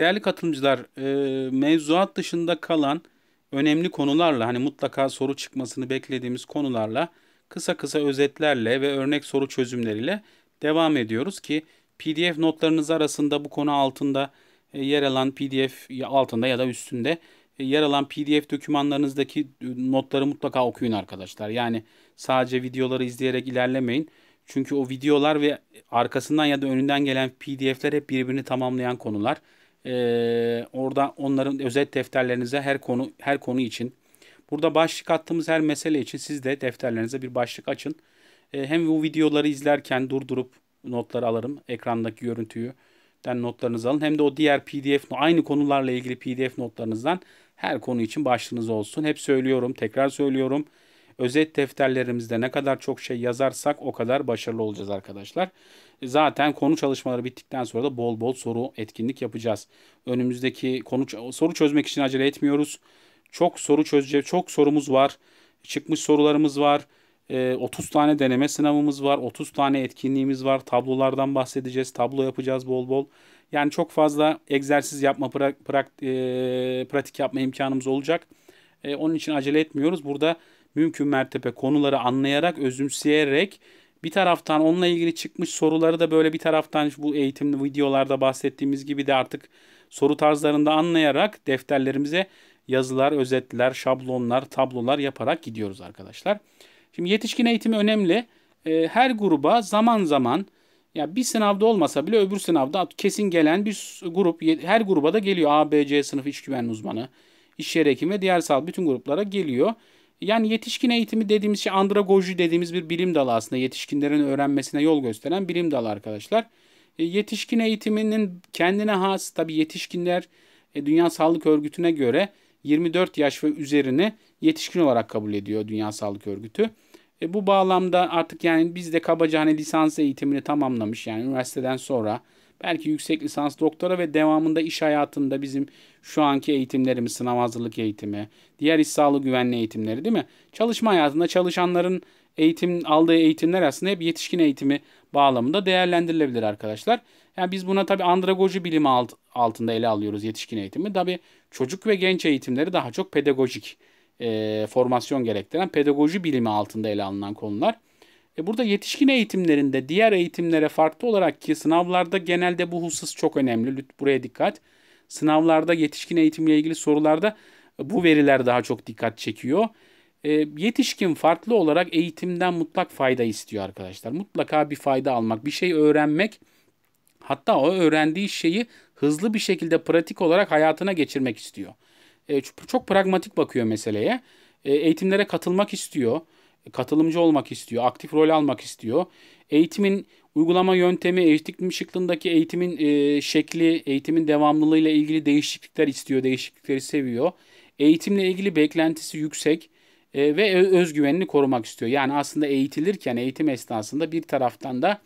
Değerli katılımcılar, e, mevzuat dışında kalan önemli konularla hani mutlaka soru çıkmasını beklediğimiz konularla kısa kısa özetlerle ve örnek soru çözümleriyle devam ediyoruz ki PDF notlarınız arasında bu konu altında e, yer alan PDF altında ya da üstünde e, yer alan PDF dokümanlarınızdaki notları mutlaka okuyun arkadaşlar. Yani sadece videoları izleyerek ilerlemeyin. Çünkü o videolar ve arkasından ya da önünden gelen PDF'ler hep birbirini tamamlayan konular. Ee, orada onların özet defterlerinize her konu her konu için burada başlık attığımız her mesele için siz de defterlerinize bir başlık açın. Ee, hem bu videoları izlerken durdurup notları alırım. Ekrandaki görüntüyü den notlarınızı alın. Hem de o diğer PDF aynı konularla ilgili PDF notlarınızdan her konu için başlığınız olsun. Hep söylüyorum, tekrar söylüyorum. Özet defterlerimizde ne kadar çok şey yazarsak o kadar başarılı olacağız arkadaşlar zaten konu çalışmaları bittikten sonra da bol bol soru etkinlik yapacağız. Önümüzdeki konu soru çözmek için acele etmiyoruz. Çok soru çözeceğiz, çok sorumuz var. Çıkmış sorularımız var. 30 ee, tane deneme sınavımız var, 30 tane etkinliğimiz var, tablolardan bahsedeceğiz, tablo yapacağız bol bol. Yani çok fazla egzersiz yapma, e, pratik yapma imkanımız olacak. E, onun için acele etmiyoruz. Burada mümkün mertebe konuları anlayarak, özümseyerek bir taraftan onunla ilgili çıkmış soruları da böyle bir taraftan bu eğitimli videolarda bahsettiğimiz gibi de artık soru tarzlarında anlayarak defterlerimize yazılar, özetler, şablonlar, tablolar yaparak gidiyoruz arkadaşlar. Şimdi yetişkin eğitimi önemli. Ee, her gruba zaman zaman ya bir sınavda olmasa bile öbür sınavda kesin gelen bir grup her gruba da geliyor. A, B, C sınıf iş güven uzmanı, iş yeri hekimi ve diğer sağlık bütün gruplara geliyor yani yetişkin eğitimi dediğimiz şey andragoji dediğimiz bir bilim dalı aslında. Yetişkinlerin öğrenmesine yol gösteren bilim dalı arkadaşlar. E, yetişkin eğitiminin kendine has tabii yetişkinler e, Dünya Sağlık Örgütü'ne göre 24 yaş ve üzerini yetişkin olarak kabul ediyor Dünya Sağlık Örgütü. E, bu bağlamda artık yani biz de kabaca hani lisans eğitimini tamamlamış yani üniversiteden sonra Belki yüksek lisans, doktora ve devamında iş hayatında bizim şu anki eğitimlerimiz, sınav hazırlık eğitimi, diğer iş sağlığı güvenli eğitimleri değil mi? Çalışma hayatında çalışanların eğitim aldığı eğitimler aslında hep yetişkin eğitimi bağlamında değerlendirilebilir arkadaşlar. Yani biz buna tabii andragoji bilimi alt, altında ele alıyoruz yetişkin eğitimi. Tabii çocuk ve genç eğitimleri daha çok pedagojik e, formasyon gerektiren pedagoji bilimi altında ele alınan konular. E burada yetişkin eğitimlerinde diğer eğitimlere farklı olarak ki sınavlarda genelde bu husus çok önemli. Buraya dikkat. Sınavlarda yetişkin eğitimle ilgili sorularda e, bu veriler daha çok dikkat çekiyor. E, yetişkin farklı olarak eğitimden mutlak fayda istiyor arkadaşlar. Mutlaka bir fayda almak, bir şey öğrenmek. Hatta o öğrendiği şeyi hızlı bir şekilde pratik olarak hayatına geçirmek istiyor. E, çok, çok pragmatik bakıyor meseleye. E, eğitimlere katılmak istiyor katılımcı olmak istiyor, aktif rol almak istiyor. Eğitimin uygulama yöntemi, eğitim şıklındaki eğitimin e, şekli, eğitimin devamlılığı ile ilgili değişiklikler istiyor, değişiklikleri seviyor. Eğitimle ilgili beklentisi yüksek e, ve özgüvenini korumak istiyor. Yani aslında eğitilirken, eğitim esnasında bir taraftan da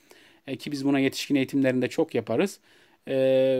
e, ki biz buna yetişkin eğitimlerinde çok yaparız. E,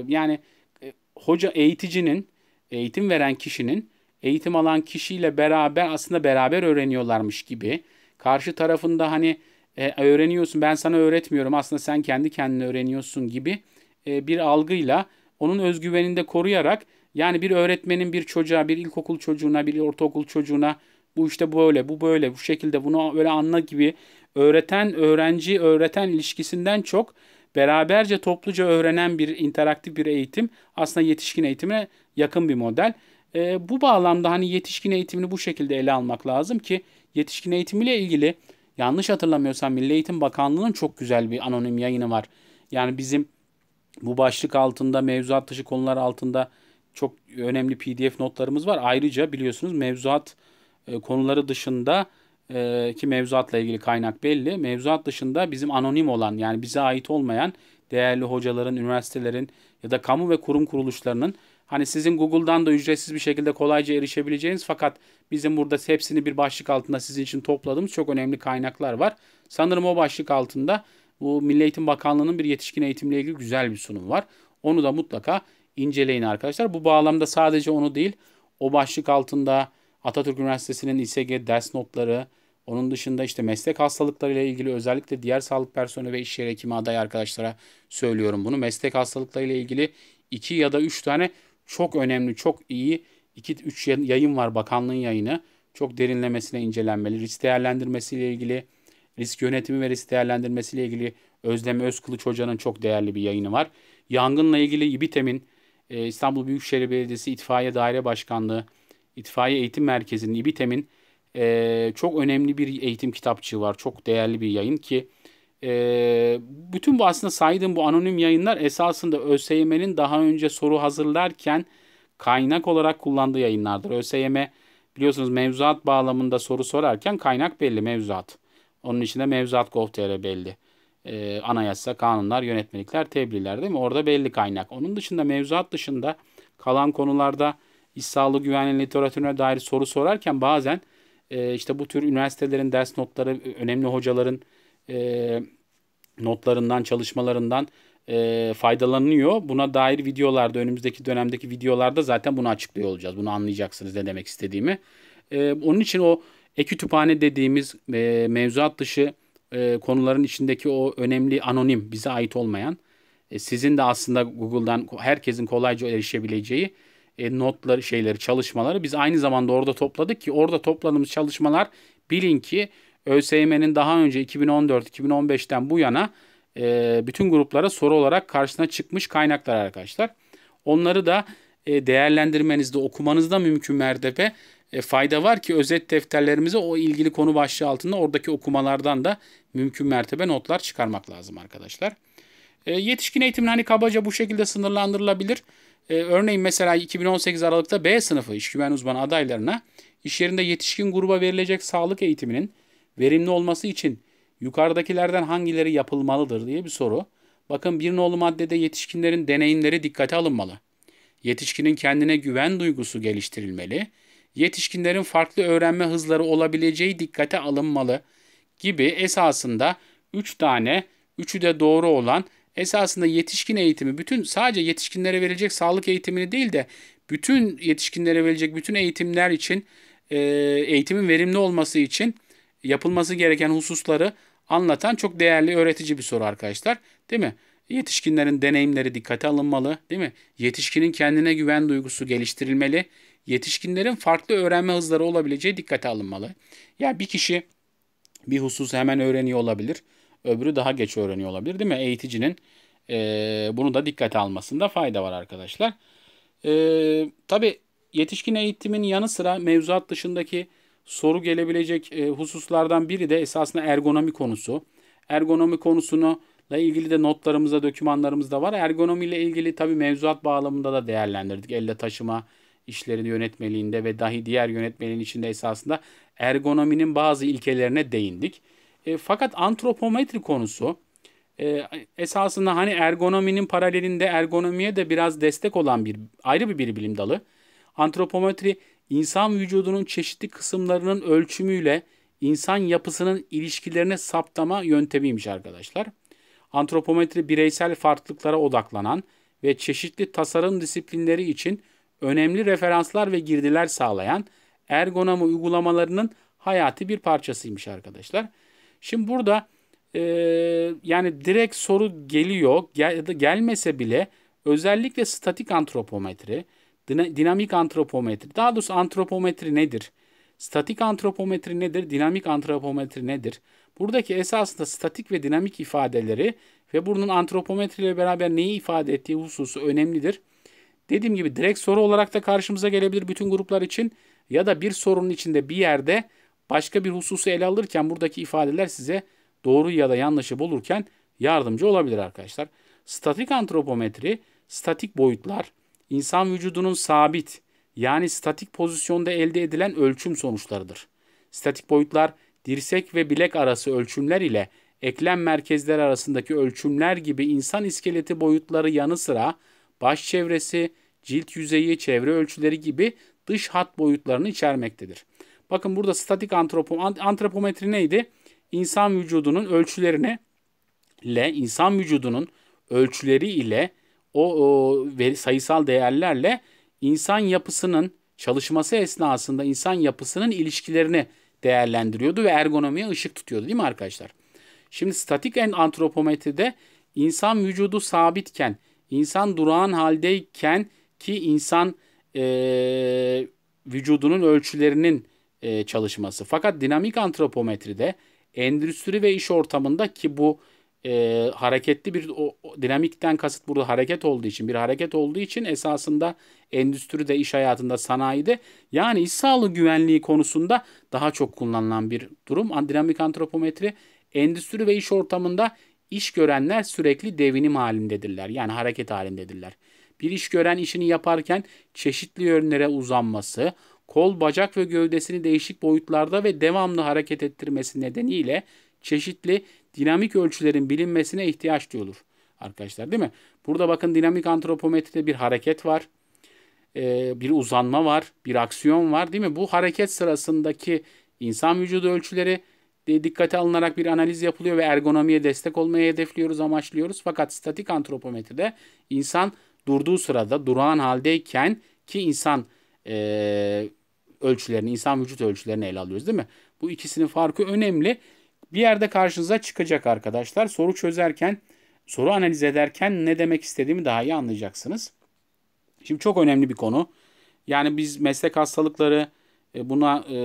yani e, hoca eğiticinin, eğitim veren kişinin eğitim alan kişiyle beraber aslında beraber öğreniyorlarmış gibi. Karşı tarafında hani e, öğreniyorsun ben sana öğretmiyorum aslında sen kendi kendine öğreniyorsun gibi e, bir algıyla onun özgüvenini de koruyarak yani bir öğretmenin bir çocuğa, bir ilkokul çocuğuna, bir ortaokul çocuğuna bu işte böyle, bu böyle, bu şekilde bunu böyle anla gibi öğreten, öğrenci, öğreten ilişkisinden çok beraberce topluca öğrenen bir interaktif bir eğitim aslında yetişkin eğitime yakın bir model. E, bu bağlamda hani yetişkin eğitimini bu şekilde ele almak lazım ki yetişkin eğitimiyle ilgili yanlış hatırlamıyorsam Milli Eğitim Bakanlığı'nın çok güzel bir anonim yayını var. Yani bizim bu başlık altında mevzuat dışı konular altında çok önemli PDF notlarımız var. Ayrıca biliyorsunuz mevzuat e, konuları dışında e, ki mevzuatla ilgili kaynak belli. Mevzuat dışında bizim anonim olan yani bize ait olmayan değerli hocaların, üniversitelerin ya da kamu ve kurum kuruluşlarının Hani sizin Google'dan da ücretsiz bir şekilde kolayca erişebileceğiniz fakat bizim burada hepsini bir başlık altında sizin için topladığımız çok önemli kaynaklar var. Sanırım o başlık altında bu Milli Eğitim Bakanlığı'nın bir yetişkin eğitimle ilgili güzel bir sunum var. Onu da mutlaka inceleyin arkadaşlar. Bu bağlamda sadece onu değil o başlık altında Atatürk Üniversitesi'nin İSG ders notları, onun dışında işte meslek hastalıklarıyla ilgili özellikle diğer sağlık personeli ve iş yeri hekimi aday arkadaşlara söylüyorum bunu. Meslek hastalıklarıyla ilgili iki ya da üç tane çok önemli, çok iyi 2-3 yayın var bakanlığın yayını. Çok derinlemesine incelenmeli. Risk değerlendirmesiyle ilgili, risk yönetimi ve risk değerlendirmesiyle ilgili Özlem Özkılıç Hoca'nın çok değerli bir yayını var. Yangınla ilgili İBİTEM'in e, İstanbul Büyükşehir Belediyesi İtfaiye Daire Başkanlığı, İtfaiye Eğitim Merkezi'nin İBİTEM'in e, çok önemli bir eğitim kitapçığı var. Çok değerli bir yayın ki e, bütün bu aslında saydığım bu anonim yayınlar esasında ÖSYM'nin daha önce soru hazırlarken kaynak olarak kullandığı yayınlardır. ÖSYM biliyorsunuz mevzuat bağlamında soru sorarken kaynak belli mevzuat. Onun içinde mevzuat gov.tr belli. E, anayasa, kanunlar, yönetmelikler, tebliğler değil mi? Orada belli kaynak. Onun dışında mevzuat dışında kalan konularda iş sağlığı güvenliği literatürüne dair soru sorarken bazen e, işte bu tür üniversitelerin ders notları, önemli hocaların e, notlarından, çalışmalarından e, faydalanıyor. Buna dair videolarda, önümüzdeki dönemdeki videolarda zaten bunu açıklıyor olacağız. Bunu anlayacaksınız ne demek istediğimi. E, onun için o e-kütüphane dediğimiz e, mevzuat dışı e, konuların içindeki o önemli anonim, bize ait olmayan, e, sizin de aslında Google'dan herkesin kolayca erişebileceği e, notları, şeyleri, çalışmaları biz aynı zamanda orada topladık ki orada topladığımız çalışmalar bilin ki ÖSYM'nin daha önce 2014-2015'ten bu yana e, bütün gruplara soru olarak karşısına çıkmış kaynaklar arkadaşlar. Onları da e, değerlendirmenizde, okumanızda mümkün merdepe e, fayda var ki özet defterlerimize o ilgili konu başlığı altında oradaki okumalardan da mümkün mertebe notlar çıkarmak lazım arkadaşlar. E, yetişkin eğitimin hani kabaca bu şekilde sınırlandırılabilir. E, örneğin mesela 2018 Aralık'ta B sınıfı iş güven uzmanı adaylarına iş yerinde yetişkin gruba verilecek sağlık eğitiminin Verimli olması için yukarıdakilerden hangileri yapılmalıdır diye bir soru. Bakın bir nolu maddede yetişkinlerin deneyimleri dikkate alınmalı. Yetişkinin kendine güven duygusu geliştirilmeli. Yetişkinlerin farklı öğrenme hızları olabileceği dikkate alınmalı gibi esasında 3 tane, üçü de doğru olan esasında yetişkin eğitimi bütün sadece yetişkinlere verilecek sağlık eğitimini değil de bütün yetişkinlere verilecek bütün eğitimler için e, eğitimin verimli olması için yapılması gereken hususları anlatan çok değerli öğretici bir soru arkadaşlar. Değil mi? Yetişkinlerin deneyimleri dikkate alınmalı, değil mi? Yetişkinin kendine güven duygusu geliştirilmeli. Yetişkinlerin farklı öğrenme hızları olabileceği dikkate alınmalı. Ya yani bir kişi bir hususu hemen öğreniyor olabilir, öbürü daha geç öğreniyor olabilir, değil mi? Eğiticinin e, bunu da dikkate almasında fayda var arkadaşlar. E, tabii yetişkin eğitimin yanı sıra mevzuat dışındaki soru gelebilecek e, hususlardan biri de esasında ergonomi konusu. Ergonomi konusunu ilgili de notlarımızda, dokümanlarımızda var. Ergonomi ile ilgili tabii mevzuat bağlamında da değerlendirdik. Elle taşıma işlerini yönetmeliğinde ve dahi diğer yönetmeliğin içinde esasında ergonominin bazı ilkelerine değindik. E, fakat antropometri konusu e, esasında hani ergonominin paralelinde ergonomiye de biraz destek olan bir ayrı bir, bir bilim dalı. Antropometri insan vücudunun çeşitli kısımlarının ölçümüyle insan yapısının ilişkilerine saptama yöntemiymiş arkadaşlar. Antropometri bireysel farklılıklara odaklanan ve çeşitli tasarım disiplinleri için önemli referanslar ve girdiler sağlayan ergonomi uygulamalarının hayati bir parçasıymış arkadaşlar. Şimdi burada e, yani direkt soru geliyor ya da gelmese bile özellikle statik antropometri, dinamik antropometri. Daha doğrusu antropometri nedir? Statik antropometri nedir? Dinamik antropometri nedir? Buradaki esasında statik ve dinamik ifadeleri ve bunun antropometri ile beraber neyi ifade ettiği hususu önemlidir. Dediğim gibi direkt soru olarak da karşımıza gelebilir bütün gruplar için ya da bir sorunun içinde bir yerde başka bir hususu ele alırken buradaki ifadeler size doğru ya da yanlışı bulurken yardımcı olabilir arkadaşlar. Statik antropometri, statik boyutlar, insan vücudunun sabit yani statik pozisyonda elde edilen ölçüm sonuçlarıdır. Statik boyutlar dirsek ve bilek arası ölçümler ile eklem merkezleri arasındaki ölçümler gibi insan iskeleti boyutları yanı sıra baş çevresi, cilt yüzeyi, çevre ölçüleri gibi dış hat boyutlarını içermektedir. Bakın burada statik antropo antropometri neydi? İnsan vücudunun ölçülerini ile insan vücudunun ölçüleri ile o, o veri, sayısal değerlerle insan yapısının çalışması esnasında insan yapısının ilişkilerini değerlendiriyordu ve ergonomiye ışık tutuyordu değil mi arkadaşlar? Şimdi statik antropometride insan vücudu sabitken, insan durağan haldeyken ki insan e, vücudunun ölçülerinin e, çalışması. Fakat dinamik antropometride endüstri ve iş ortamında ki bu e, hareketli bir o, o dinamikten kasıt burada hareket olduğu için bir hareket olduğu için esasında endüstride, iş hayatında, sanayide yani iş sağlığı güvenliği konusunda daha çok kullanılan bir durum. Dinamik antropometri endüstri ve iş ortamında iş görenler sürekli devinim halindedirler. Yani hareket halindedirler. Bir iş gören işini yaparken çeşitli yönlere uzanması, kol, bacak ve gövdesini değişik boyutlarda ve devamlı hareket ettirmesi nedeniyle çeşitli dinamik ölçülerin bilinmesine ihtiyaç duyulur arkadaşlar değil mi? Burada bakın dinamik antropometride bir hareket var. Ee, bir uzanma var, bir aksiyon var değil mi? Bu hareket sırasındaki insan vücudu ölçüleri dikkate alınarak bir analiz yapılıyor ve ergonomiye destek olmayı hedefliyoruz, amaçlıyoruz. Fakat statik antropometride insan durduğu sırada, durağan haldeyken ki insan e, ölçülerini, insan vücut ölçülerini ele alıyoruz değil mi? Bu ikisinin farkı önemli bir yerde karşınıza çıkacak arkadaşlar. Soru çözerken, soru analiz ederken ne demek istediğimi daha iyi anlayacaksınız. Şimdi çok önemli bir konu. Yani biz meslek hastalıkları e, buna e,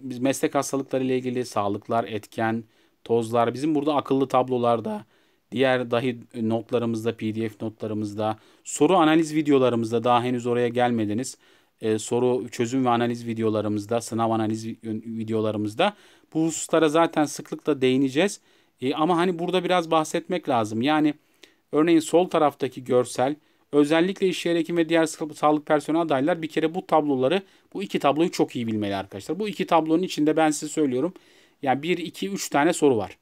biz meslek hastalıkları ile ilgili sağlıklar, etken, tozlar bizim burada akıllı tablolarda, diğer dahi notlarımızda, PDF notlarımızda, soru analiz videolarımızda daha henüz oraya gelmediniz. E, soru çözüm ve analiz videolarımızda, sınav analiz videolarımızda bu hususlara zaten sıklıkla değineceğiz. E, ama hani burada biraz bahsetmek lazım. Yani örneğin sol taraftaki görsel özellikle iş yeri hekim ve diğer sağlık personeli adaylar bir kere bu tabloları bu iki tabloyu çok iyi bilmeli arkadaşlar. Bu iki tablonun içinde ben size söylüyorum. Yani 1, 2, 3 tane soru var.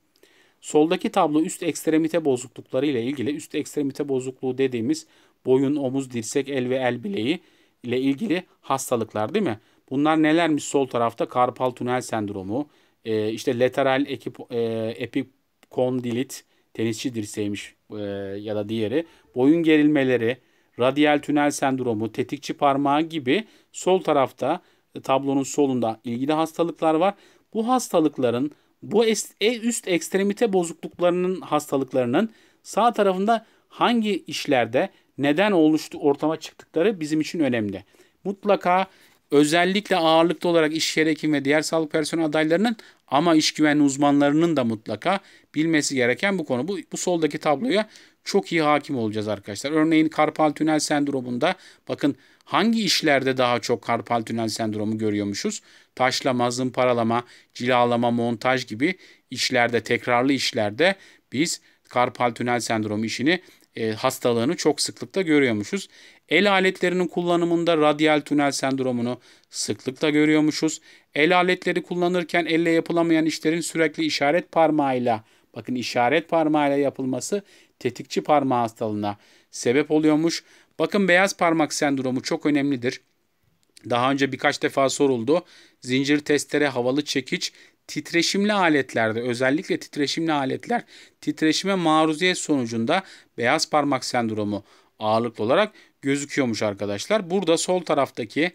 Soldaki tablo üst ekstremite bozuklukları ile ilgili üst ekstremite bozukluğu dediğimiz boyun, omuz, dirsek, el ve el bileği ile ilgili hastalıklar değil mi? Bunlar nelermiş sol tarafta? Karpal tünel sendromu, e, işte lateral ekip, e, epikondilit tenisçi dirseğiymiş e, ya da diğeri. Boyun gerilmeleri, radyal tünel sendromu, tetikçi parmağı gibi sol tarafta e, tablonun solunda ilgili hastalıklar var. Bu hastalıkların bu e, üst ekstremite bozukluklarının hastalıklarının sağ tarafında hangi işlerde neden oluştu ortama çıktıkları bizim için önemli. Mutlaka özellikle ağırlıklı olarak iş yeri hekim ve diğer sağlık personel adaylarının ama iş güvenliği uzmanlarının da mutlaka bilmesi gereken bu konu. Bu, bu soldaki tabloya çok iyi hakim olacağız arkadaşlar. Örneğin karpal tünel sendromunda bakın hangi işlerde daha çok karpal tünel sendromu görüyormuşuz? Taşlama, zımparalama, cilalama, montaj gibi işlerde, tekrarlı işlerde biz karpal tünel sendromu işini e, hastalığını çok sıklıkla görüyormuşuz. El aletlerinin kullanımında radyal tünel sendromunu sıklıkla görüyormuşuz. El aletleri kullanırken elle yapılamayan işlerin sürekli işaret parmağıyla, bakın işaret parmağıyla yapılması tetikçi parmağı hastalığına sebep oluyormuş. Bakın beyaz parmak sendromu çok önemlidir. Daha önce birkaç defa soruldu. Zincir testere, havalı çekiç, titreşimli aletlerde özellikle titreşimli aletler titreşime maruziyet sonucunda beyaz parmak sendromu ağırlıklı olarak gözüküyormuş arkadaşlar. Burada sol taraftaki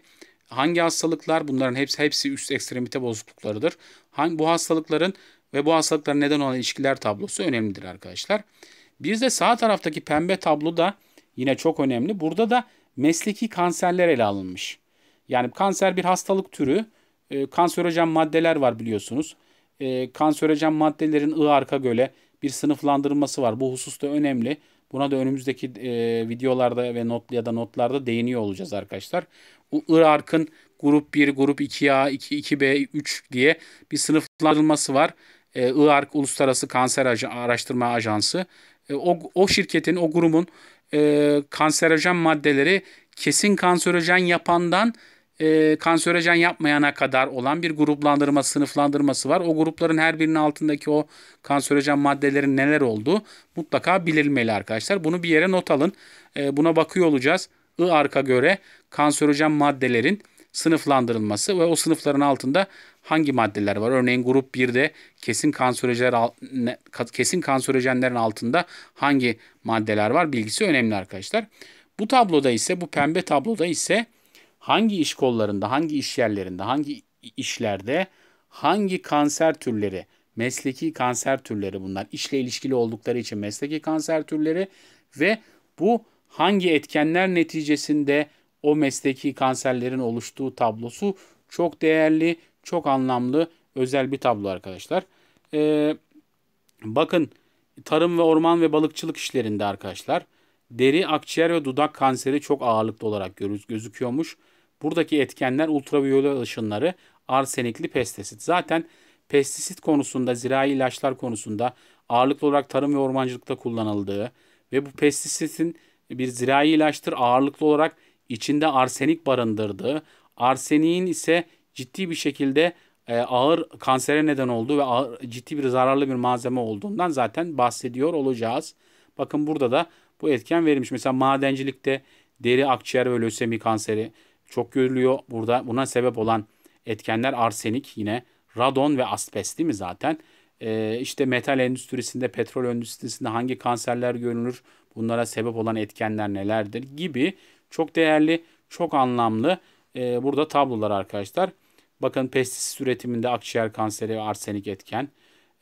hangi hastalıklar bunların hepsi hepsi üst ekstremite bozukluklarıdır. Hangi bu hastalıkların ve bu hastalıklar neden olan ilişkiler tablosu önemlidir arkadaşlar. Bir de sağ taraftaki pembe tablo da yine çok önemli. Burada da mesleki kanserler ele alınmış. Yani kanser bir hastalık türü. E, kanserojen maddeler var biliyorsunuz. E, kanserojen maddelerin I arka göle bir sınıflandırılması var. Bu hususta önemli. Buna da önümüzdeki e, videolarda ve not ya da notlarda değiniyor olacağız arkadaşlar. Bu Irak'ın grup 1, grup 2A, 2, 2B, 3 diye bir sınıflandırılması var. E, Irak Uluslararası Kanser Aj Araştırma Ajansı. E, o, o şirketin, o grubun e, kanserojen maddeleri kesin kanserojen yapandan e, kanserojen yapmayana kadar olan bir gruplandırma, sınıflandırması var. O grupların her birinin altındaki o kanserojen maddelerin neler olduğu mutlaka bilinmeli arkadaşlar. Bunu bir yere not alın. E, buna bakıyor olacağız. I arka göre kanserojen maddelerin sınıflandırılması ve o sınıfların altında hangi maddeler var? Örneğin grup 1'de kesin kanserojenler kesin kanserojenlerin altında hangi maddeler var bilgisi önemli arkadaşlar. Bu tabloda ise bu pembe tabloda ise hangi iş kollarında, hangi iş yerlerinde, hangi işlerde hangi kanser türleri, mesleki kanser türleri bunlar işle ilişkili oldukları için mesleki kanser türleri ve bu hangi etkenler neticesinde o mesleki kanserlerin oluştuğu tablosu çok değerli, çok anlamlı, özel bir tablo arkadaşlar. Ee, bakın tarım ve orman ve balıkçılık işlerinde arkadaşlar deri, akciğer ve dudak kanseri çok ağırlıklı olarak görüz, gözüküyormuş. Buradaki etkenler ultraviyole ışınları, arsenikli pestisit. Zaten pestisit konusunda, zirai ilaçlar konusunda ağırlıklı olarak tarım ve ormancılıkta kullanıldığı ve bu pestisitin bir zirai ilaçtır ağırlıklı olarak içinde arsenik barındırdığı, arseniğin ise ciddi bir şekilde e, ağır kansere neden olduğu ve ağır, ciddi bir zararlı bir malzeme olduğundan zaten bahsediyor olacağız. Bakın burada da bu etken verilmiş. Mesela madencilikte deri, akciğer ve lösemi kanseri, çok görülüyor. Burada buna sebep olan etkenler arsenik yine radon ve asbest değil mi zaten? Ee, işte metal endüstrisinde, petrol endüstrisinde hangi kanserler görülür Bunlara sebep olan etkenler nelerdir? Gibi çok değerli, çok anlamlı e, burada tablolar arkadaşlar. Bakın pestisit üretiminde akciğer kanseri ve arsenik etken.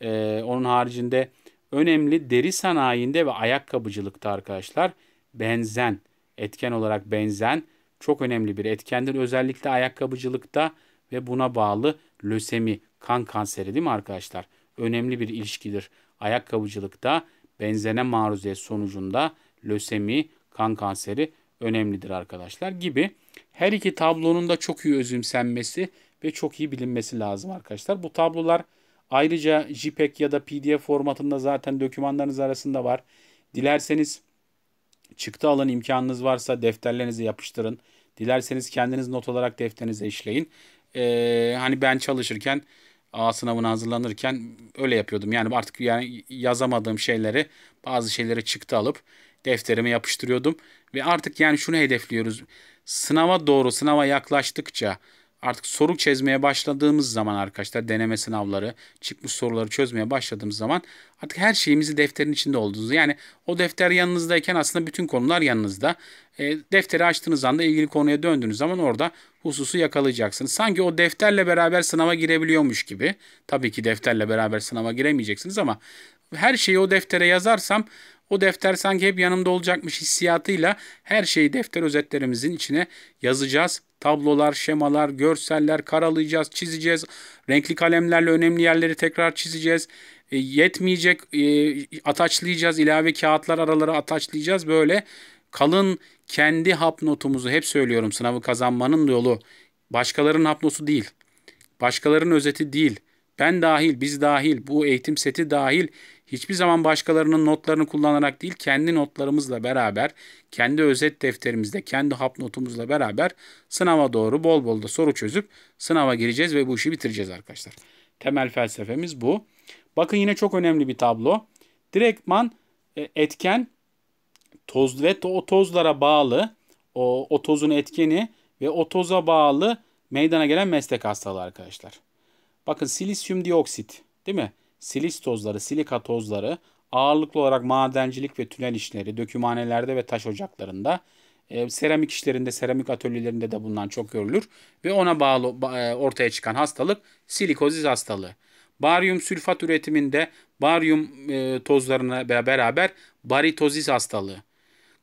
Ee, onun haricinde önemli deri sanayinde ve ayakkabıcılıkta arkadaşlar benzen etken olarak benzen çok önemli bir etkendir. Özellikle ayakkabıcılıkta ve buna bağlı lösemi, kan kanseri değil mi arkadaşlar? Önemli bir ilişkidir. Ayakkabıcılıkta benzene maruziyet sonucunda lösemi, kan kanseri önemlidir arkadaşlar gibi. Her iki tablonun da çok iyi özümsenmesi ve çok iyi bilinmesi lazım arkadaşlar. Bu tablolar ayrıca JPEG ya da PDF formatında zaten dokümanlarınız arasında var. Dilerseniz Çıktı alın imkanınız varsa defterlerinizi yapıştırın. Dilerseniz kendiniz not olarak defterinize işleyin. Ee, hani ben çalışırken A sınavına hazırlanırken öyle yapıyordum. Yani artık yani yazamadığım şeyleri bazı şeyleri çıktı alıp defterime yapıştırıyordum. Ve artık yani şunu hedefliyoruz. Sınava doğru sınava yaklaştıkça artık soru çözmeye başladığımız zaman arkadaşlar deneme sınavları çıkmış soruları çözmeye başladığımız zaman artık her şeyimizi defterin içinde olduğunuzu yani o defter yanınızdayken aslında bütün konular yanınızda. E, defteri açtığınız anda ilgili konuya döndüğünüz zaman orada hususu yakalayacaksınız. Sanki o defterle beraber sınava girebiliyormuş gibi. Tabii ki defterle beraber sınava giremeyeceksiniz ama her şeyi o deftere yazarsam o defter sanki hep yanımda olacakmış hissiyatıyla her şeyi defter özetlerimizin içine yazacağız. Tablolar, şemalar, görseller karalayacağız, çizeceğiz. Renkli kalemlerle önemli yerleri tekrar çizeceğiz. E, yetmeyecek e, ataçlayacağız. ilave kağıtlar aralara ataçlayacağız. Böyle kalın kendi hapnotumuzu hep söylüyorum sınavı kazanmanın yolu. Başkalarının hapnosu değil. Başkalarının özeti değil. Ben dahil, biz dahil, bu eğitim seti dahil hiçbir zaman başkalarının notlarını kullanarak değil kendi notlarımızla beraber, kendi özet defterimizde, kendi hap notumuzla beraber sınava doğru bol bol da soru çözüp sınava gireceğiz ve bu işi bitireceğiz arkadaşlar. Temel felsefemiz bu. Bakın yine çok önemli bir tablo. Direktman e, etken toz ve o tozlara bağlı o, o tozun etkeni ve o toza bağlı meydana gelen meslek hastalığı arkadaşlar. Bakın silisyum dioksit değil mi? silis tozları, silika tozları ağırlıklı olarak madencilik ve tünel işleri, dökümhanelerde ve taş ocaklarında, e, seramik işlerinde, seramik atölyelerinde de bundan çok görülür ve ona bağlı e, ortaya çıkan hastalık silikozis hastalığı. Baryum sülfat üretiminde baryum e, tozlarına beraber baritozis hastalığı.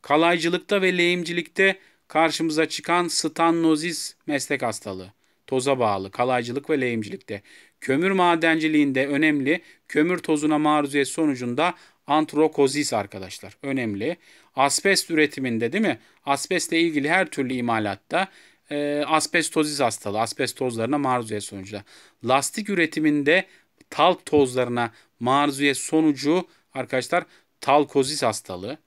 Kalaycılıkta ve lehimcilikte karşımıza çıkan stanozis meslek hastalığı. Toza bağlı kalaycılık ve lehimcilikte. Kömür madenciliğinde önemli. Kömür tozuna maruziyet sonucunda antrokozis arkadaşlar önemli. Asbest üretiminde değil mi? Asbestle ilgili her türlü imalatta e, asbestozis hastalığı, asbest tozlarına maruziyet sonucunda. Lastik üretiminde talk tozlarına maruziyet sonucu arkadaşlar talkozis hastalığı.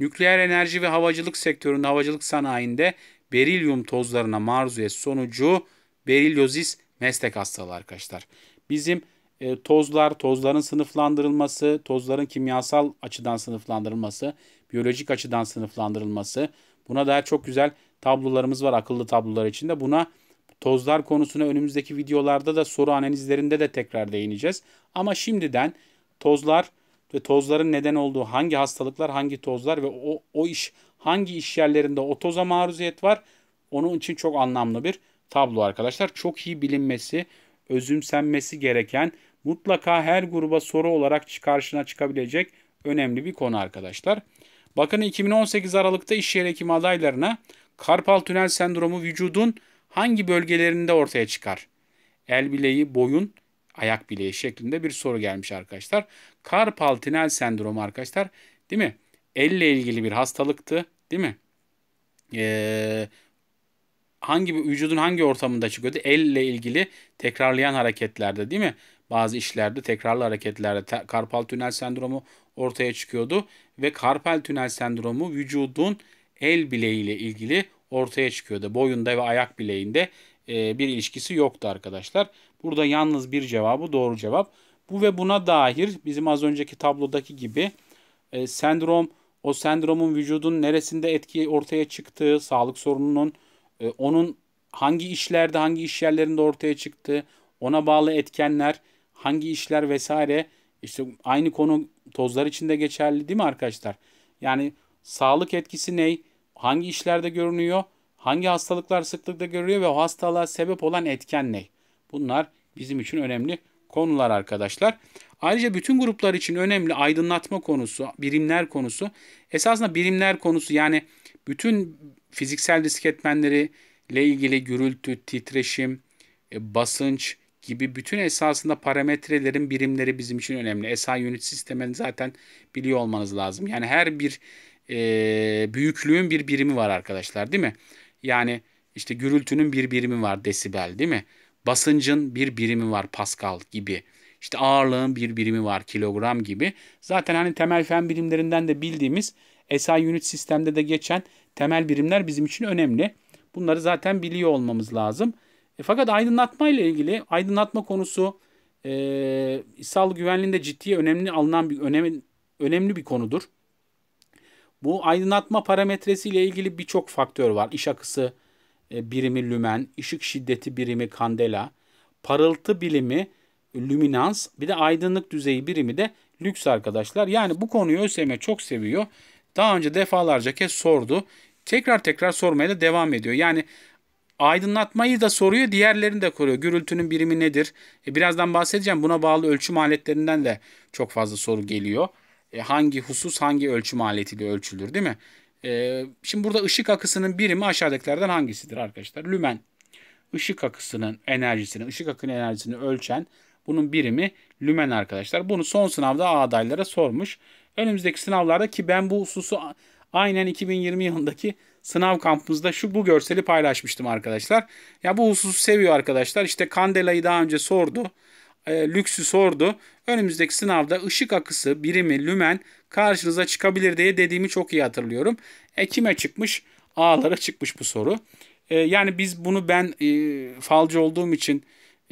Nükleer enerji ve havacılık sektöründe, havacılık sanayinde berilyum tozlarına maruziyet sonucu berilyozis meslek hastalığı arkadaşlar. Bizim e, tozlar, tozların sınıflandırılması, tozların kimyasal açıdan sınıflandırılması, biyolojik açıdan sınıflandırılması. Buna dair çok güzel tablolarımız var akıllı tablolar içinde. Buna tozlar konusuna önümüzdeki videolarda da soru analizlerinde de tekrar değineceğiz. Ama şimdiden tozlar ve tozların neden olduğu hangi hastalıklar, hangi tozlar ve o, o iş hangi iş yerlerinde o toza maruziyet var onun için çok anlamlı bir tablo arkadaşlar. Çok iyi bilinmesi, özümsenmesi gereken, mutlaka her gruba soru olarak karşına çıkabilecek önemli bir konu arkadaşlar. Bakın 2018 Aralık'ta iş yeri hekimi adaylarına karpal tünel sendromu vücudun hangi bölgelerinde ortaya çıkar? El bileği, boyun, ayak bileği şeklinde bir soru gelmiş arkadaşlar. Karpal tünel sendromu arkadaşlar değil mi? Elle ilgili bir hastalıktı değil mi? Ee, hangi bir vücudun hangi ortamında çıkıyordu? Elle ilgili tekrarlayan hareketlerde değil mi? Bazı işlerde tekrarlı hareketlerde te- karpal tünel sendromu ortaya çıkıyordu ve karpal tünel sendromu vücudun el bileğiyle ilgili ortaya çıkıyordu. Boyunda ve ayak bileğinde e, bir ilişkisi yoktu arkadaşlar. Burada yalnız bir cevabı doğru cevap. Bu ve buna dair bizim az önceki tablodaki gibi e, sendrom o sendromun vücudun neresinde etki ortaya çıktığı, sağlık sorununun e, onun hangi işlerde, hangi iş yerlerinde ortaya çıktı, ona bağlı etkenler, hangi işler vesaire işte aynı konu tozlar içinde geçerli değil mi arkadaşlar? Yani sağlık etkisi ne? Hangi işlerde görünüyor? Hangi hastalıklar sıklıkla görülüyor ve o hastalığa sebep olan etken ne? Bunlar bizim için önemli konular arkadaşlar. Ayrıca bütün gruplar için önemli aydınlatma konusu, birimler konusu. Esasında birimler konusu yani bütün fiziksel risk etmenleri ile ilgili gürültü, titreşim, e, basınç gibi bütün esasında parametrelerin birimleri bizim için önemli. SI unit sistemini zaten biliyor olmanız lazım. Yani her bir e, büyüklüğün bir birimi var arkadaşlar değil mi? Yani işte gürültünün bir birimi var desibel değil mi? Basıncın bir birimi var Pascal gibi. İşte ağırlığın bir birimi var kilogram gibi. Zaten hani temel fen bilimlerinden de bildiğimiz SI unit sistemde de geçen temel birimler bizim için önemli. Bunları zaten biliyor olmamız lazım. E, fakat aydınlatma ile ilgili aydınlatma konusu e, İsal güvenliğinde ciddi önemli alınan bir önemli, önemli bir konudur. Bu aydınlatma parametresi ile ilgili birçok faktör var. İş akısı e, birimi lümen, ışık şiddeti birimi kandela, parıltı bilimi lüminans, bir de aydınlık düzeyi birimi de lüks arkadaşlar. Yani bu konuyu ÖSYM e çok seviyor daha önce defalarca kez sordu. Tekrar tekrar sormaya da devam ediyor. Yani aydınlatmayı da soruyor, diğerlerini de soruyor. Gürültünün birimi nedir? E, birazdan bahsedeceğim. Buna bağlı ölçüm aletlerinden de çok fazla soru geliyor. E, hangi husus hangi ölçüm aletiyle ölçülür değil mi? E, şimdi burada ışık akısının birimi aşağıdakilerden hangisidir arkadaşlar? Lümen. Işık akısının enerjisini, ışık akının enerjisini ölçen bunun birimi lümen arkadaşlar. Bunu son sınavda adaylara sormuş. Önümüzdeki sınavlarda ki ben bu hususu aynen 2020 yılındaki sınav kampımızda şu bu görseli paylaşmıştım arkadaşlar. Ya bu hususu seviyor arkadaşlar. İşte kandelayı daha önce sordu. E, lüksü sordu. Önümüzdeki sınavda ışık akısı birimi lümen karşınıza çıkabilir diye dediğimi çok iyi hatırlıyorum. E kime çıkmış? Ağlara çıkmış bu soru. E, yani biz bunu ben e, falcı olduğum için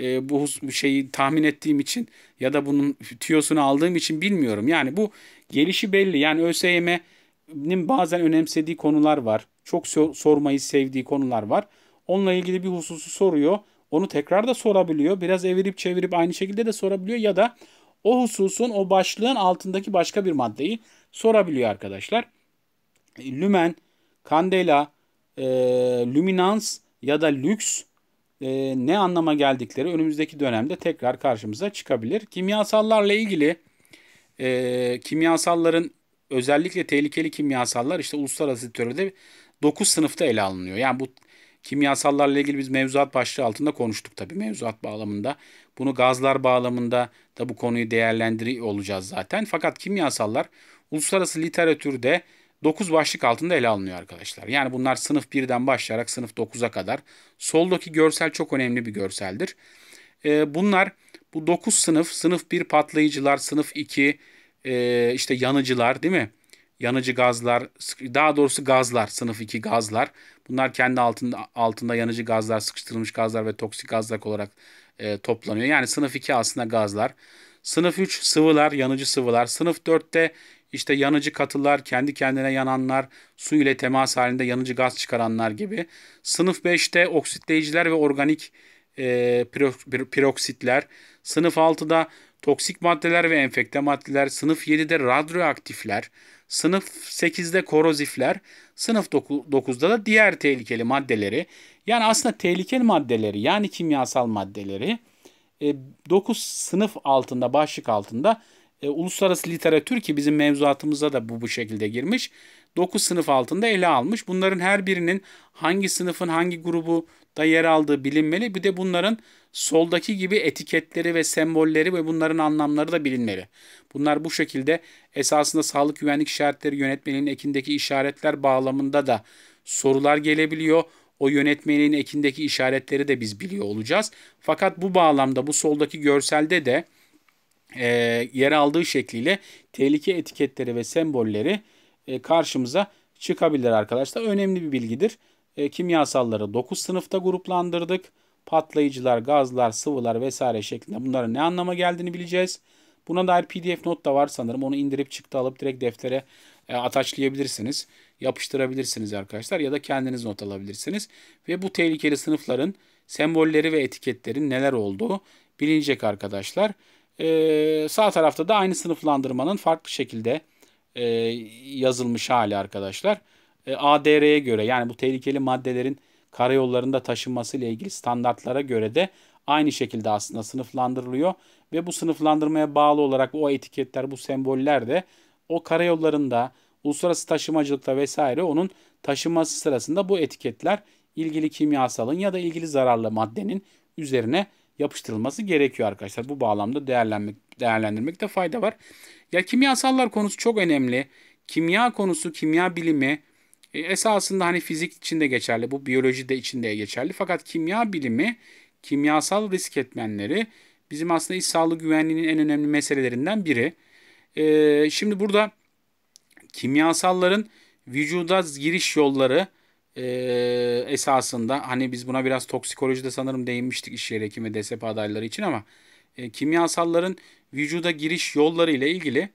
e, bu şeyi tahmin ettiğim için ya da bunun tüyosunu aldığım için bilmiyorum. Yani bu Gelişi belli. Yani ÖSYM'nin bazen önemsediği konular var. Çok sormayı sevdiği konular var. Onunla ilgili bir hususu soruyor. Onu tekrar da sorabiliyor. Biraz evirip çevirip aynı şekilde de sorabiliyor ya da o hususun o başlığın altındaki başka bir maddeyi sorabiliyor arkadaşlar. Lümen, kandela, e, e luminans ya da lüks e, ne anlama geldikleri önümüzdeki dönemde tekrar karşımıza çıkabilir. Kimyasallarla ilgili e, kimyasalların özellikle tehlikeli kimyasallar işte uluslararası literatürde 9 sınıfta ele alınıyor. Yani bu kimyasallarla ilgili biz mevzuat başlığı altında konuştuk tabii mevzuat bağlamında. Bunu gazlar bağlamında da bu konuyu değerlendiriyor olacağız zaten. Fakat kimyasallar uluslararası literatürde 9 başlık altında ele alınıyor arkadaşlar. Yani bunlar sınıf 1'den başlayarak sınıf 9'a kadar. Soldaki görsel çok önemli bir görseldir. Ee, bunlar bu 9 sınıf, sınıf 1 patlayıcılar, sınıf 2 e, işte yanıcılar değil mi? Yanıcı gazlar, daha doğrusu gazlar, sınıf 2 gazlar. Bunlar kendi altında altında yanıcı gazlar, sıkıştırılmış gazlar ve toksik gazlar olarak e, toplanıyor. Yani sınıf 2 aslında gazlar. Sınıf 3 sıvılar, yanıcı sıvılar. Sınıf 4'te işte yanıcı katılar, kendi kendine yananlar, su ile temas halinde yanıcı gaz çıkaranlar gibi. Sınıf 5'te oksitleyiciler ve organik e, piroksitler. Sınıf 6'da toksik maddeler ve enfekte maddeler, sınıf 7'de radyoaktifler, sınıf 8'de korozifler, sınıf 9'da da diğer tehlikeli maddeleri yani aslında tehlikeli maddeleri yani kimyasal maddeleri 9 e, sınıf altında başlık altında e, uluslararası literatür ki bizim mevzuatımıza da bu bu şekilde girmiş. 9 sınıf altında ele almış. Bunların her birinin hangi sınıfın hangi grubu da yer aldığı bilinmeli. Bir de bunların soldaki gibi etiketleri ve sembolleri ve bunların anlamları da bilinmeli. Bunlar bu şekilde esasında sağlık güvenlik işaretleri yönetmenin ekindeki işaretler bağlamında da sorular gelebiliyor. O yönetmeliğin ekindeki işaretleri de biz biliyor olacağız. Fakat bu bağlamda bu soldaki görselde de e, yer aldığı şekliyle tehlike etiketleri ve sembolleri e, karşımıza çıkabilir arkadaşlar. Önemli bir bilgidir. E, kimyasalları 9 sınıfta gruplandırdık. Patlayıcılar, gazlar, sıvılar vesaire şeklinde bunların ne anlama geldiğini bileceğiz. Buna dair pdf not da var sanırım. Onu indirip çıktı alıp direkt deftere e, ataçlayabilirsiniz. Yapıştırabilirsiniz arkadaşlar ya da kendiniz not alabilirsiniz. Ve bu tehlikeli sınıfların sembolleri ve etiketlerin neler olduğu bilinecek arkadaşlar. Ee, sağ tarafta da aynı sınıflandırmanın farklı şekilde e, yazılmış hali arkadaşlar. E, ADR'ye göre yani bu tehlikeli maddelerin karayollarında taşınması ile ilgili standartlara göre de aynı şekilde aslında sınıflandırılıyor ve bu sınıflandırmaya bağlı olarak o etiketler, bu semboller de o karayollarında, uluslararası taşımacılıkta vesaire onun taşınması sırasında bu etiketler ilgili kimyasalın ya da ilgili zararlı maddenin üzerine yapıştırılması gerekiyor arkadaşlar. Bu bağlamda değerlenmek, değerlendirmekte fayda var. Ya kimyasallar konusu çok önemli. Kimya konusu, kimya bilimi e, esasında hani fizik içinde geçerli, bu biyoloji de içinde geçerli. Fakat kimya bilimi kimyasal risk etmenleri bizim aslında iş sağlığı güvenliğinin en önemli meselelerinden biri. E, şimdi burada kimyasalların vücuda giriş yolları e, esasında hani biz buna biraz toksikolojide sanırım değinmiştik iş yeri hekimi DSP adayları için ama e, kimyasalların vücuda giriş yolları ile ilgili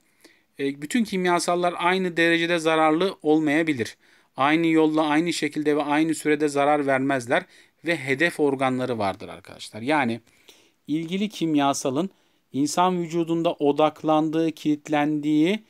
e, bütün kimyasallar aynı derecede zararlı olmayabilir. Aynı yolla aynı şekilde ve aynı sürede zarar vermezler ve hedef organları vardır arkadaşlar. Yani ilgili kimyasalın insan vücudunda odaklandığı, kilitlendiği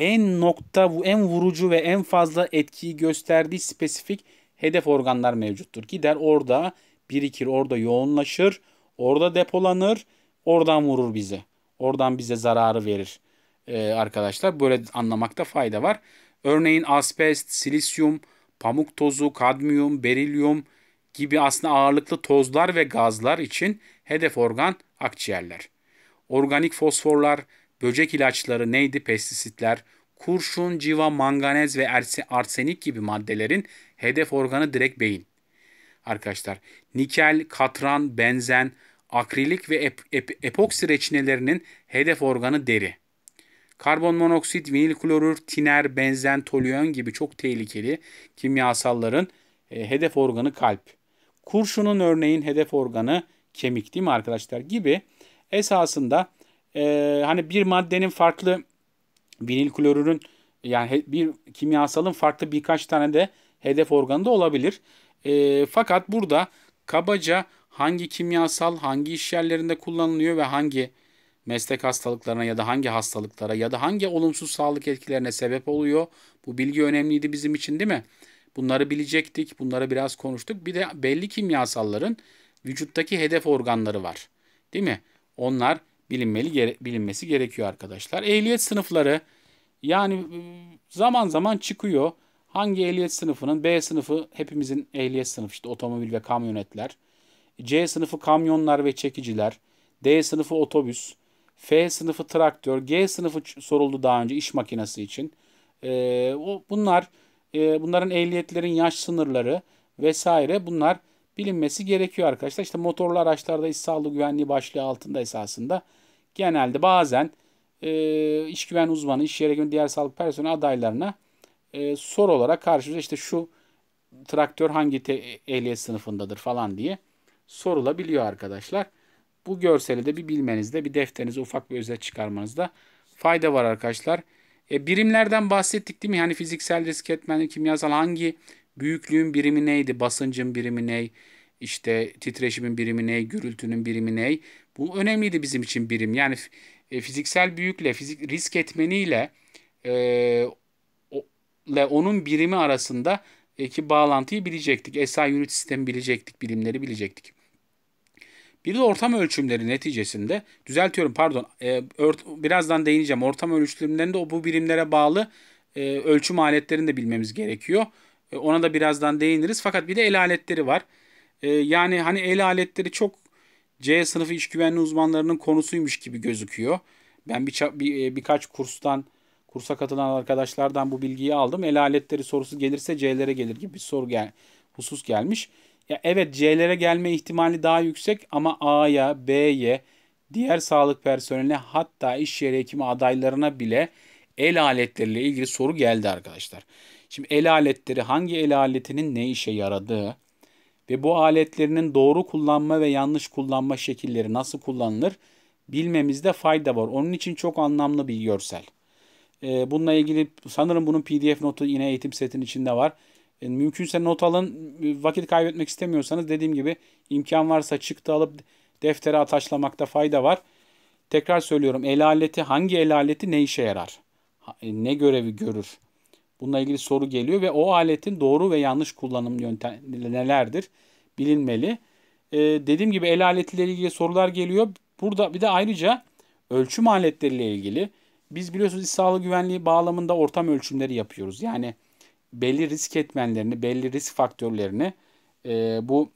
en nokta, en vurucu ve en fazla etkiyi gösterdiği spesifik hedef organlar mevcuttur. Gider orada birikir, orada yoğunlaşır, orada depolanır, oradan vurur bizi, Oradan bize zararı verir ee, arkadaşlar. Böyle anlamakta fayda var. Örneğin asbest, silisyum, pamuk tozu, kadmiyum, berilyum gibi aslında ağırlıklı tozlar ve gazlar için hedef organ akciğerler. Organik fosforlar, böcek ilaçları neydi? Pestisitler, kurşun, civa, manganez ve arsenik gibi maddelerin hedef organı direkt beyin. Arkadaşlar nikel, katran, benzen, akrilik ve ep- ep- epoksi reçinelerinin hedef organı deri. Karbon monoksit, vinil klorür, tiner, benzen, toluen gibi çok tehlikeli kimyasalların e, hedef organı kalp. Kurşunun örneğin hedef organı kemik değil mi arkadaşlar gibi esasında e, hani bir maddenin farklı vinil klorürün yani bir kimyasalın farklı birkaç tane de hedef organı da olabilir. E, fakat burada kabaca hangi kimyasal hangi iş yerlerinde kullanılıyor ve hangi meslek hastalıklarına ya da hangi hastalıklara ya da hangi olumsuz sağlık etkilerine sebep oluyor? Bu bilgi önemliydi bizim için değil mi? Bunları bilecektik, bunları biraz konuştuk. Bir de belli kimyasalların vücuttaki hedef organları var. Değil mi? Onlar bilinmeli gere, bilinmesi gerekiyor arkadaşlar. Ehliyet sınıfları yani ıı, zaman zaman çıkıyor. Hangi ehliyet sınıfının B sınıfı hepimizin ehliyet sınıfı işte otomobil ve kamyonetler. C sınıfı kamyonlar ve çekiciler. D sınıfı otobüs. F sınıfı traktör. G sınıfı soruldu daha önce iş makinesi için. E, o bunlar e, bunların ehliyetlerin yaş sınırları vesaire bunlar bilinmesi gerekiyor arkadaşlar. İşte motorlu araçlarda iş sağlığı güvenliği başlığı altında esasında genelde bazen e, iş güven uzmanı, iş yeri diğer sağlık personeli adaylarına e, soru olarak karşımıza işte şu traktör hangi te- ehliyet sınıfındadır falan diye sorulabiliyor arkadaşlar. Bu görseli de bir bilmenizde, bir defterinize ufak bir özet çıkarmanızda fayda var arkadaşlar. E, birimlerden bahsettik değil mi? Yani fiziksel risk etmen, kimyasal hangi büyüklüğün birimi neydi? Basıncın birimi ney? İşte titreşimin birimi ney? Gürültünün birimi ney? Bu önemliydi bizim için birim. Yani e, fiziksel büyükle, fizik risk etmeniyle e, o, le onun birimi arasında e, ki bağlantıyı bilecektik. SI unit sistemi bilecektik, birimleri bilecektik. Bir de ortam ölçümleri neticesinde, düzeltiyorum pardon, e, ört, birazdan değineceğim. Ortam ölçümlerinde o bu birimlere bağlı e, ölçüm aletlerini de bilmemiz gerekiyor. E, ona da birazdan değiniriz. Fakat bir de el aletleri var. E, yani hani el aletleri çok C sınıfı iş güvenliği uzmanlarının konusuymuş gibi gözüküyor. Ben bir, bir e, birkaç kurstan kursa katılan arkadaşlardan bu bilgiyi aldım. El aletleri sorusu gelirse C'lere gelir gibi bir soru gel husus gelmiş. Ya evet C'lere gelme ihtimali daha yüksek ama A'ya, B'ye, diğer sağlık personeline hatta iş yeri hekimi adaylarına bile el aletleriyle ilgili soru geldi arkadaşlar. Şimdi el aletleri hangi el aletinin ne işe yaradığı, ve bu aletlerinin doğru kullanma ve yanlış kullanma şekilleri nasıl kullanılır bilmemizde fayda var. Onun için çok anlamlı bir görsel. Ee, bununla ilgili sanırım bunun pdf notu yine eğitim setin içinde var. Ee, mümkünse not alın. Ee, vakit kaybetmek istemiyorsanız dediğim gibi imkan varsa çıktı alıp deftere ataşlamakta fayda var. Tekrar söylüyorum el aleti hangi el aleti ne işe yarar? E, ne görevi görür? Bununla ilgili soru geliyor ve o aletin doğru ve yanlış kullanım yöntemleri nelerdir bilinmeli. Ee, dediğim gibi el aletleriyle ilgili sorular geliyor. Burada bir de ayrıca ölçüm aletleriyle ilgili biz biliyorsunuz iş sağlığı güvenliği bağlamında ortam ölçümleri yapıyoruz. Yani belli risk etmenlerini, belli risk faktörlerini e, bu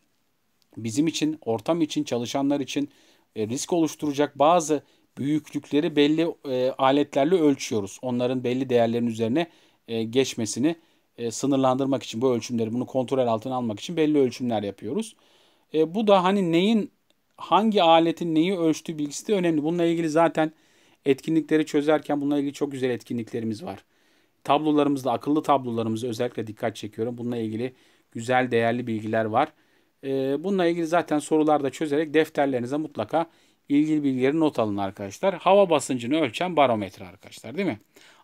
bizim için, ortam için, çalışanlar için e, risk oluşturacak bazı büyüklükleri belli e, aletlerle ölçüyoruz. Onların belli değerlerin üzerine e, geçmesini e, sınırlandırmak için bu ölçümleri bunu kontrol altına almak için belli ölçümler yapıyoruz. E, bu da hani neyin hangi aletin neyi ölçtüğü bilgisi de önemli. Bununla ilgili zaten etkinlikleri çözerken bununla ilgili çok güzel etkinliklerimiz var. Tablolarımızda akıllı tablolarımızı özellikle dikkat çekiyorum. Bununla ilgili güzel değerli bilgiler var. bununla ilgili zaten sorular da çözerek defterlerinize mutlaka ilgili bilgileri not alın arkadaşlar. Hava basıncını ölçen barometre arkadaşlar değil mi?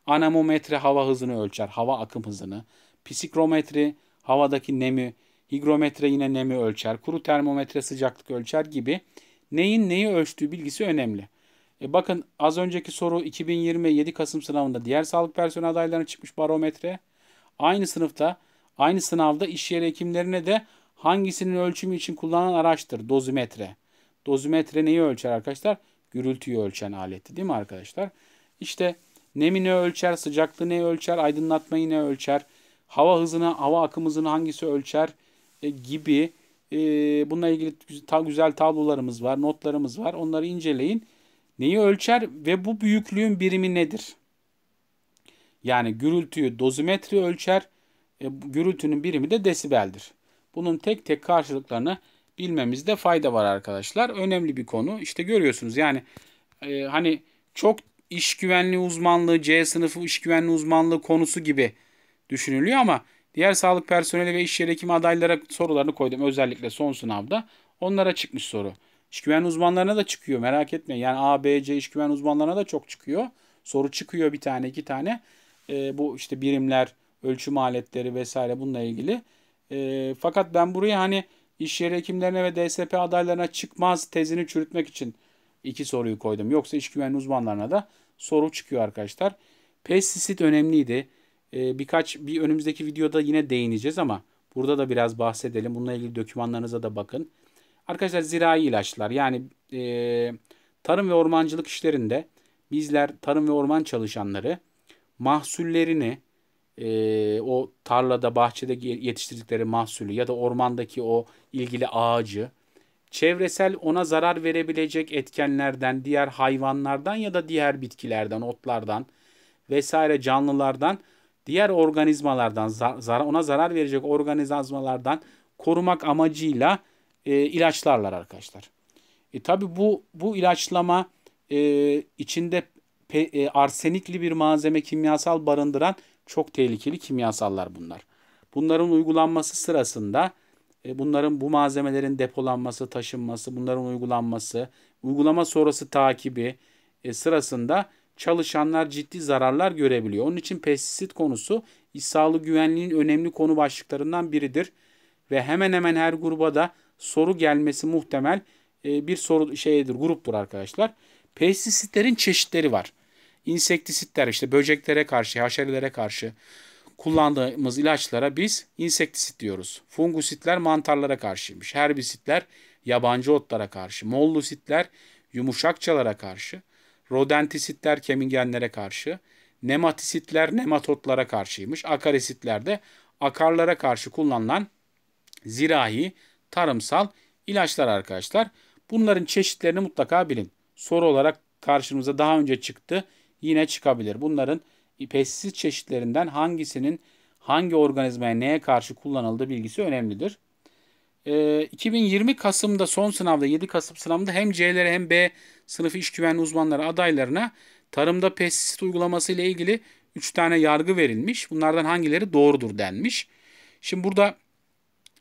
Anemometre hava hızını ölçer, hava akım hızını. Psikrometri havadaki nemi, higrometre yine nemi ölçer. Kuru termometre sıcaklık ölçer gibi neyin neyi ölçtüğü bilgisi önemli. E bakın az önceki soru 2027 Kasım sınavında diğer sağlık personel adaylarına çıkmış barometre. Aynı sınıfta, aynı sınavda iş yeri hekimlerine de hangisinin ölçümü için kullanılan araçtır? Dozimetre. Dozimetre neyi ölçer arkadaşlar? Gürültüyü ölçen aletti değil mi arkadaşlar? İşte Nemi ne ölçer, sıcaklığı ne ölçer, aydınlatmayı ne ölçer, hava hızını, hava akım hangisi ölçer e, gibi e, bununla ilgili ta, güzel tablolarımız var, notlarımız var. Onları inceleyin. Neyi ölçer ve bu büyüklüğün birimi nedir? Yani gürültüyü dozimetri ölçer. E, gürültünün birimi de desibeldir. Bunun tek tek karşılıklarını bilmemizde fayda var arkadaşlar. Önemli bir konu. İşte görüyorsunuz yani e, hani çok iş güvenliği uzmanlığı, C sınıfı iş güvenliği uzmanlığı konusu gibi düşünülüyor ama diğer sağlık personeli ve iş yeri hekimi adaylara sorularını koydum özellikle son sınavda. Onlara çıkmış soru. İş güvenliği uzmanlarına da çıkıyor merak etme. Yani A, B, C iş güvenliği uzmanlarına da çok çıkıyor. Soru çıkıyor bir tane iki tane. E, bu işte birimler, ölçüm aletleri vesaire bununla ilgili. E, fakat ben buraya hani iş yeri hekimlerine ve DSP adaylarına çıkmaz tezini çürütmek için iki soruyu koydum. Yoksa iş güvenliği uzmanlarına da soru çıkıyor arkadaşlar. Pestisit önemliydi. Ee, birkaç bir önümüzdeki videoda yine değineceğiz ama burada da biraz bahsedelim. Bununla ilgili dokümanlarınıza da bakın. Arkadaşlar zirai ilaçlar yani e, tarım ve ormancılık işlerinde bizler tarım ve orman çalışanları mahsullerini e, o tarlada bahçede yetiştirdikleri mahsulü ya da ormandaki o ilgili ağacı çevresel ona zarar verebilecek etkenlerden, diğer hayvanlardan ya da diğer bitkilerden, otlardan vesaire canlılardan, diğer organizmalardan, zar ona zarar verecek organizmalardan korumak amacıyla e, ilaçlarlar arkadaşlar. E, Tabi bu, bu ilaçlama e, içinde pe, e, arsenikli bir malzeme kimyasal barındıran çok tehlikeli kimyasallar bunlar. Bunların uygulanması sırasında e, bunların bu malzemelerin depolanması, taşınması, bunların uygulanması, uygulama sonrası takibi e, sırasında çalışanlar ciddi zararlar görebiliyor. Onun için pestisit konusu iş sağlığı güvenliğinin önemli konu başlıklarından biridir ve hemen hemen her gruba da soru gelmesi muhtemel e, bir soru şeydir, gruptur arkadaşlar. Pestisitlerin çeşitleri var. İnsektisitler işte böceklere karşı, haşerelere karşı, kullandığımız ilaçlara biz insektisit diyoruz. Fungusitler mantarlara karşıymış. Herbisitler yabancı otlara karşı. Mollusitler yumuşakçalara karşı. Rodentisitler kemingenlere karşı. Nematisitler nematotlara karşıymış. Akarisitler de akarlara karşı kullanılan zirai, tarımsal ilaçlar arkadaşlar. Bunların çeşitlerini mutlaka bilin. Soru olarak karşımıza daha önce çıktı. Yine çıkabilir. Bunların pestisit çeşitlerinden hangisinin hangi organizmaya neye karşı kullanıldığı bilgisi önemlidir. E, ee, 2020 Kasım'da son sınavda 7 Kasım sınavında hem C'lere hem B sınıfı iş güvenliği uzmanları adaylarına tarımda pestisit uygulaması ile ilgili 3 tane yargı verilmiş. Bunlardan hangileri doğrudur denmiş. Şimdi burada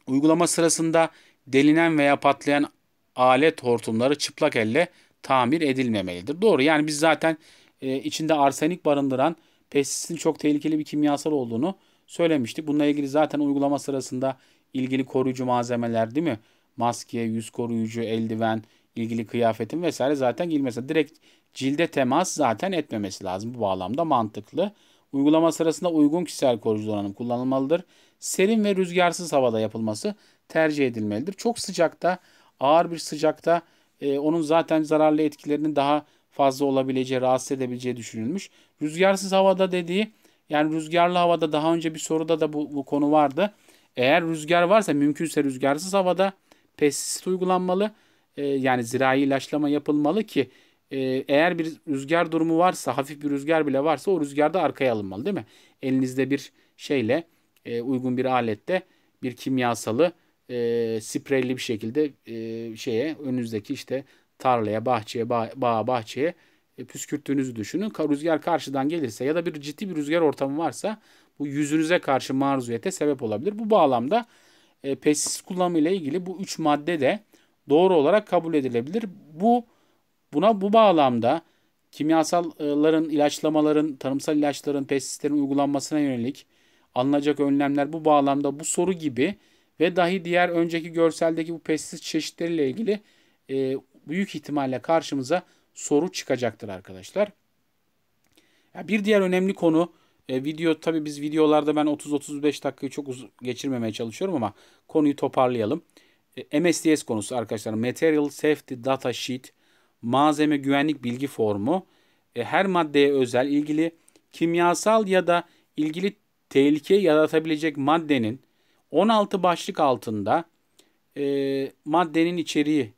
uygulama sırasında delinen veya patlayan alet hortumları çıplak elle tamir edilmemelidir. Doğru yani biz zaten e, içinde arsenik barındıran pestisitin çok tehlikeli bir kimyasal olduğunu söylemiştik. Bununla ilgili zaten uygulama sırasında ilgili koruyucu malzemeler değil mi? Maske, yüz koruyucu, eldiven, ilgili kıyafetin vesaire zaten girmesi. Direkt cilde temas zaten etmemesi lazım. Bu bağlamda mantıklı. Uygulama sırasında uygun kişisel koruyucu donanım kullanılmalıdır. Serin ve rüzgarsız havada yapılması tercih edilmelidir. Çok sıcakta, ağır bir sıcakta e, onun zaten zararlı etkilerinin daha fazla olabileceği, rahatsız edebileceği düşünülmüş. Rüzgarsız havada dediği yani rüzgarlı havada daha önce bir soruda da bu, bu konu vardı. Eğer rüzgar varsa mümkünse rüzgarsız havada pestisit uygulanmalı. E, yani zirai ilaçlama yapılmalı ki e, eğer bir rüzgar durumu varsa hafif bir rüzgar bile varsa o rüzgarda arkaya alınmalı değil mi? Elinizde bir şeyle e, uygun bir alette bir kimyasalı e, spreyli bir şekilde e, şeye önünüzdeki işte tarlaya, bahçeye, bağ, bağa, bahçeye e, püskürttüğünüzü düşünün. Rüzgar karşıdan gelirse ya da bir ciddi bir rüzgar ortamı varsa bu yüzünüze karşı maruziyete sebep olabilir. Bu bağlamda e, pestisit kullanımı ile ilgili bu üç madde de doğru olarak kabul edilebilir. Bu buna bu bağlamda kimyasalların, ilaçlamaların, tarımsal ilaçların, pestisitlerin uygulanmasına yönelik alınacak önlemler bu bağlamda bu soru gibi ve dahi diğer önceki görseldeki bu pestisit çeşitleriyle ilgili e, büyük ihtimalle karşımıza soru çıkacaktır arkadaşlar. Ya bir diğer önemli konu e, video tabii biz videolarda ben 30-35 dakikayı çok uzun geçirmemeye çalışıyorum ama konuyu toparlayalım. E, MSDS konusu arkadaşlar Material Safety Data Sheet malzeme güvenlik bilgi formu e, her maddeye özel ilgili kimyasal ya da ilgili tehlike yaratabilecek maddenin 16 başlık altında e, maddenin içeriği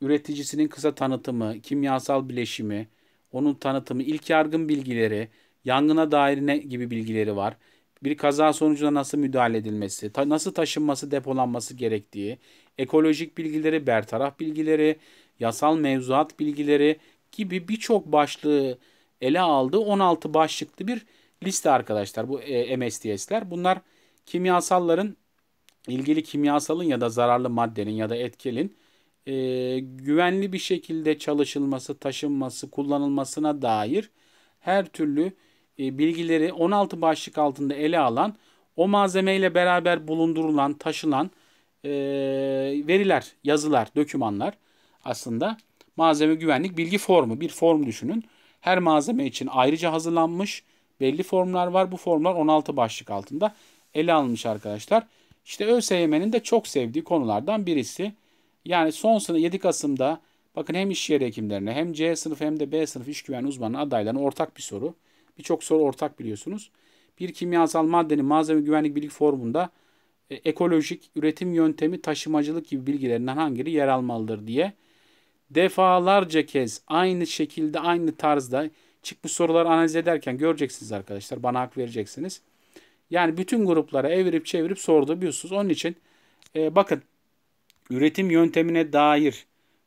üreticisinin kısa tanıtımı, kimyasal bileşimi, onun tanıtımı, ilk yargın bilgileri, yangına dair ne gibi bilgileri var. Bir kaza sonucunda nasıl müdahale edilmesi, ta, nasıl taşınması, depolanması gerektiği, ekolojik bilgileri, bertaraf bilgileri, yasal mevzuat bilgileri gibi birçok başlığı ele aldığı 16 başlıklı bir liste arkadaşlar bu e, MSDS'ler. Bunlar kimyasalların ilgili kimyasalın ya da zararlı maddenin ya da etkelin e, güvenli bir şekilde çalışılması, taşınması, kullanılmasına dair her türlü e, bilgileri 16 başlık altında ele alan, o malzemeyle beraber bulundurulan, taşınan e, veriler, yazılar, dokümanlar aslında malzeme güvenlik bilgi formu. Bir form düşünün. Her malzeme için ayrıca hazırlanmış belli formlar var. Bu formlar 16 başlık altında ele alınmış arkadaşlar. İşte ÖSYM'nin de çok sevdiği konulardan birisi. Yani son sınıf 7 Kasım'da bakın hem iş yeri hekimlerine hem C sınıf hem de B sınıf iş güvenliği uzmanı adaylarına ortak bir soru. Birçok soru ortak biliyorsunuz. Bir kimyasal maddenin malzeme güvenlik bilgi formunda e, ekolojik, üretim yöntemi, taşımacılık gibi bilgilerinden hangileri yer almalıdır diye defalarca kez aynı şekilde aynı tarzda çıkmış soruları analiz ederken göreceksiniz arkadaşlar. Bana hak vereceksiniz. Yani bütün gruplara evirip çevirip sordu biliyorsunuz. Onun için e, bakın Üretim yöntemine dair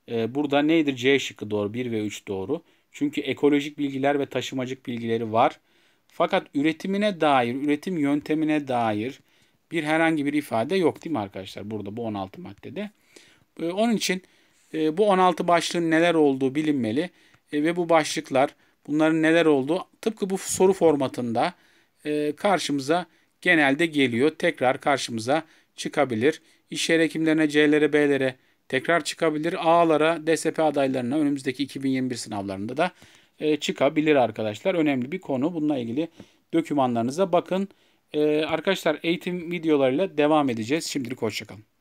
e, burada nedir? C şıkkı doğru. 1 ve 3 doğru. Çünkü ekolojik bilgiler ve taşımacık bilgileri var. Fakat üretimine dair, üretim yöntemine dair bir herhangi bir ifade yok değil mi arkadaşlar? Burada bu 16 maddede. E, onun için e, bu 16 başlığın neler olduğu bilinmeli e, ve bu başlıklar bunların neler olduğu tıpkı bu soru formatında e, karşımıza genelde geliyor. Tekrar karşımıza çıkabilir iş yeri hekimlerine, C'lere, B'lere tekrar çıkabilir. A'lara, DSP adaylarına önümüzdeki 2021 sınavlarında da e, çıkabilir arkadaşlar. Önemli bir konu. Bununla ilgili dokümanlarınıza bakın. E, arkadaşlar eğitim videolarıyla devam edeceğiz. Şimdilik hoşçakalın.